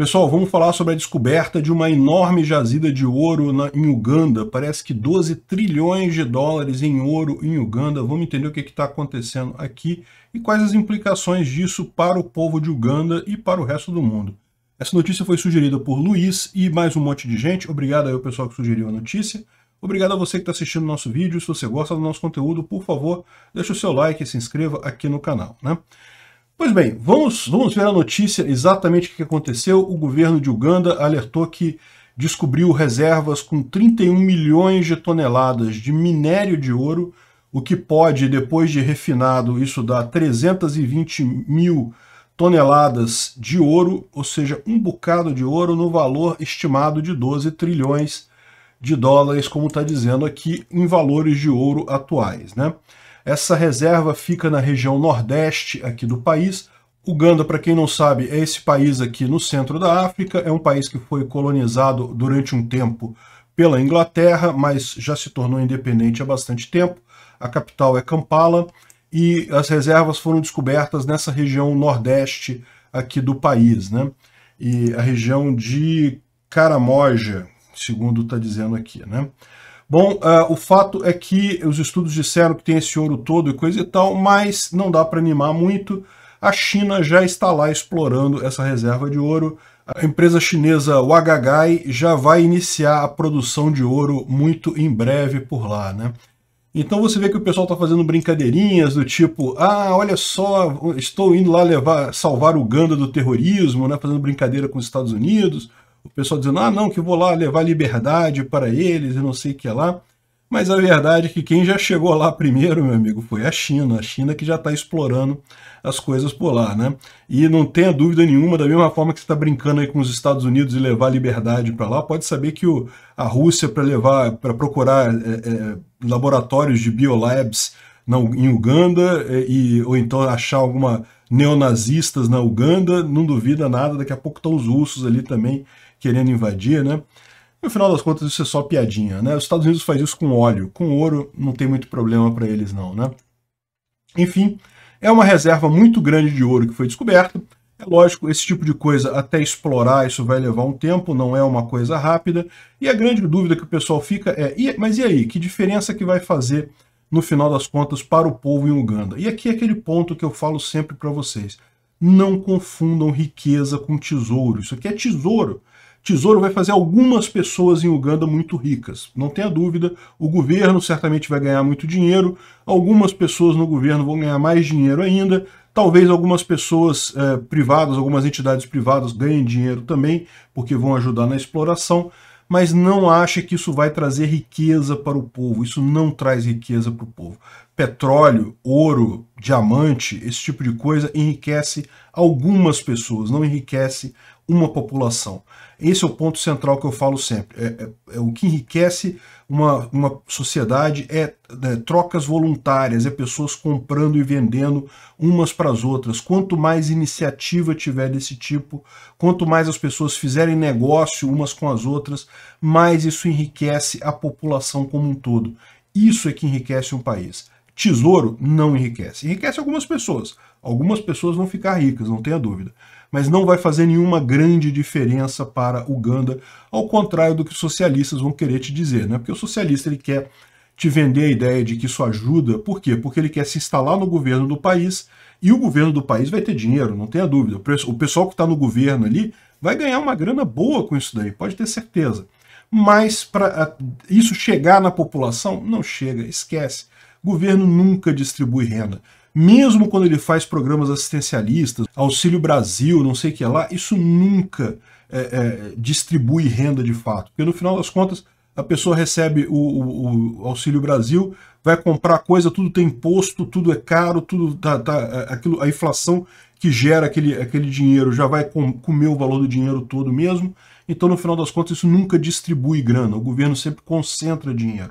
Pessoal, vamos falar sobre a descoberta de uma enorme jazida de ouro na, em Uganda. Parece que 12 trilhões de dólares em ouro em Uganda. Vamos entender o que é está acontecendo aqui e quais as implicações disso para o povo de Uganda e para o resto do mundo. Essa notícia foi sugerida por Luiz e mais um monte de gente. Obrigado aí ao pessoal que sugeriu a notícia. Obrigado a você que está assistindo o nosso vídeo. Se você gosta do nosso conteúdo, por favor, deixe o seu like e se inscreva aqui no canal. Né? Pois bem, vamos, vamos ver a notícia exatamente o que aconteceu. O governo de Uganda alertou que descobriu reservas com 31 milhões de toneladas de minério de ouro, o que pode, depois de refinado, isso dá 320 mil toneladas de ouro, ou seja, um bocado de ouro no valor estimado de 12 trilhões de dólares, como está dizendo aqui, em valores de ouro atuais. Né? Essa reserva fica na região nordeste aqui do país. Uganda, para quem não sabe, é esse país aqui no centro da África, é um país que foi colonizado durante um tempo pela Inglaterra, mas já se tornou independente há bastante tempo. A capital é Kampala e as reservas foram descobertas nessa região nordeste aqui do país, né? E a região de Caramoja, segundo está dizendo aqui, né? Bom, uh, o fato é que os estudos disseram que tem esse ouro todo e coisa e tal, mas não dá para animar muito. A China já está lá explorando essa reserva de ouro. A empresa chinesa Wagagai já vai iniciar a produção de ouro muito em breve por lá, né? Então você vê que o pessoal está fazendo brincadeirinhas do tipo, ah, olha só, estou indo lá levar, salvar Uganda do terrorismo, né? Fazendo brincadeira com os Estados Unidos o pessoal dizendo, ah, não, que vou lá levar liberdade para eles e não sei o que lá. Mas a verdade é que quem já chegou lá primeiro, meu amigo, foi a China. A China que já está explorando as coisas por lá, né? E não tenha dúvida nenhuma, da mesma forma que você está brincando aí com os Estados Unidos e levar liberdade para lá, pode saber que o, a Rússia, para levar, para procurar é, é, laboratórios de biolabs não, em Uganda, é, e, ou então achar alguma neonazistas na Uganda, não duvida nada, daqui a pouco estão os russos ali também querendo invadir, né? No final das contas, isso é só piadinha, né? Os Estados Unidos faz isso com óleo, com ouro não tem muito problema para eles não, né? Enfim, é uma reserva muito grande de ouro que foi descoberta. É lógico, esse tipo de coisa, até explorar, isso vai levar um tempo, não é uma coisa rápida. E a grande dúvida que o pessoal fica é, mas e aí, que diferença que vai fazer no final das contas, para o povo em Uganda. E aqui é aquele ponto que eu falo sempre para vocês. Não confundam riqueza com tesouro. Isso aqui é tesouro. Tesouro vai fazer algumas pessoas em Uganda muito ricas, não tenha dúvida. O governo certamente vai ganhar muito dinheiro, algumas pessoas no governo vão ganhar mais dinheiro ainda, talvez algumas pessoas eh, privadas, algumas entidades privadas ganhem dinheiro também, porque vão ajudar na exploração mas não acha que isso vai trazer riqueza para o povo. Isso não traz riqueza para o povo petróleo, ouro, diamante, esse tipo de coisa enriquece algumas pessoas, não enriquece uma população. Esse é o ponto central que eu falo sempre. É, é, é o que enriquece uma, uma sociedade é, é, trocas voluntárias, é pessoas comprando e vendendo umas para as outras. Quanto mais iniciativa tiver desse tipo, quanto mais as pessoas fizerem negócio umas com as outras, mais isso enriquece a população como um todo. Isso é que enriquece um país Tesouro não enriquece. Enriquece algumas pessoas. Algumas pessoas vão ficar ricas, não tenha dúvida. Mas não vai fazer nenhuma grande diferença para Uganda, ao contrário do que os socialistas vão querer te dizer. Né? Porque o socialista ele quer te vender a ideia de que isso ajuda. Por quê? Porque ele quer se instalar no governo do país e o governo do país vai ter dinheiro, não tenha dúvida. O pessoal que está no governo ali vai ganhar uma grana boa com isso daí, pode ter certeza. Mas para isso chegar na população, não chega, esquece governo nunca distribui renda. Mesmo quando ele faz programas assistencialistas, Auxílio Brasil, não sei o que lá, isso nunca é, é, distribui renda de fato. Porque no final das contas, a pessoa recebe o, o, o, Auxílio Brasil, vai comprar coisa, tudo tem imposto, tudo é caro, tudo tá, tá, aquilo, a inflação que gera aquele, aquele dinheiro já vai com, comer o valor do dinheiro todo mesmo. Então, no final das contas, isso nunca distribui grana. O governo sempre concentra dinheiro.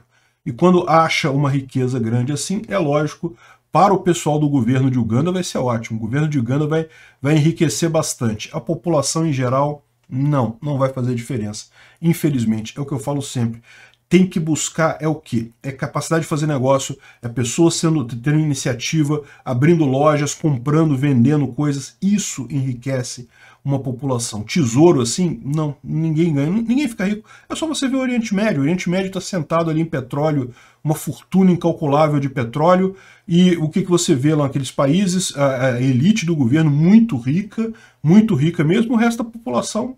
E quando acha uma riqueza grande assim, é lógico, para o pessoal do governo de Uganda vai ser ótimo. O governo de Uganda vai, vai enriquecer bastante. A população em geral, não, não vai fazer diferença. Infelizmente, é o que eu falo sempre tem que buscar é o que? É capacidade de fazer negócio, é pessoas sendo, tendo iniciativa, abrindo lojas, comprando, vendendo coisas. Isso enriquece uma população. Tesouro, assim, não, ninguém ganha, ninguém fica rico. É só você ver o Oriente Médio. O Oriente Médio está sentado ali em petróleo, uma fortuna incalculável de petróleo. E o que, que você vê lá naqueles países? A, a elite do governo muito rica, muito rica mesmo, o resto da população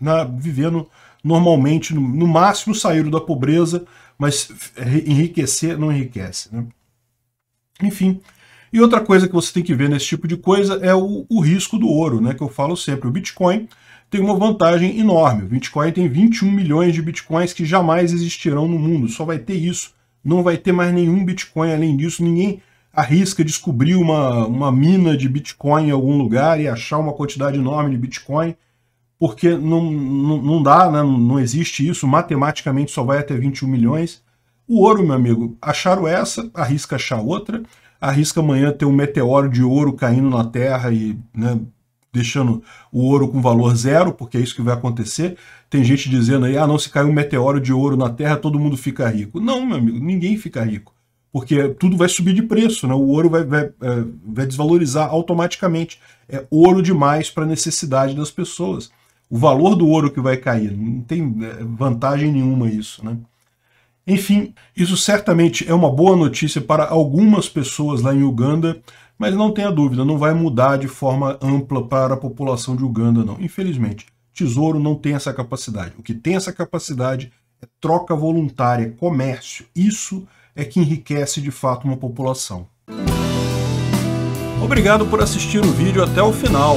na, né, vivendo normalmente, no, máximo, saíram da pobreza, mas enriquecer não enriquece. Né? Enfim. E outra coisa que você tem que ver nesse tipo de coisa é o, o risco do ouro, né? Que eu falo sempre. O Bitcoin tem uma vantagem enorme. O Bitcoin tem 21 milhões de bitcoins que jamais existirão no mundo. Só vai ter isso. Não vai ter mais nenhum Bitcoin além disso. Ninguém arrisca descobrir uma, uma mina de Bitcoin em algum lugar e achar uma quantidade enorme de Bitcoin porque não, não, não dá, né? não existe isso, matematicamente só vai até 21 milhões. O ouro, meu amigo, acharam essa, arrisca achar outra, arrisca amanhã ter um meteoro de ouro caindo na Terra e né, deixando o ouro com valor zero, porque é isso que vai acontecer. Tem gente dizendo aí, ah não, se cair um meteoro de ouro na Terra, todo mundo fica rico. Não, meu amigo, ninguém fica rico, porque tudo vai subir de preço, né? o ouro vai, vai, é, vai desvalorizar automaticamente. É ouro demais para a necessidade das pessoas o valor do ouro que vai cair. Não tem né, vantagem nenhuma isso, né? Enfim, isso certamente é uma boa notícia para algumas pessoas lá em Uganda, mas não tenha dúvida, não vai mudar de forma ampla para a população de Uganda, não. Infelizmente, Tesouro não tem essa capacidade. O que tem essa capacidade é troca voluntária, comércio. Isso é que enriquece de fato uma população. Obrigado por assistir o vídeo até o final.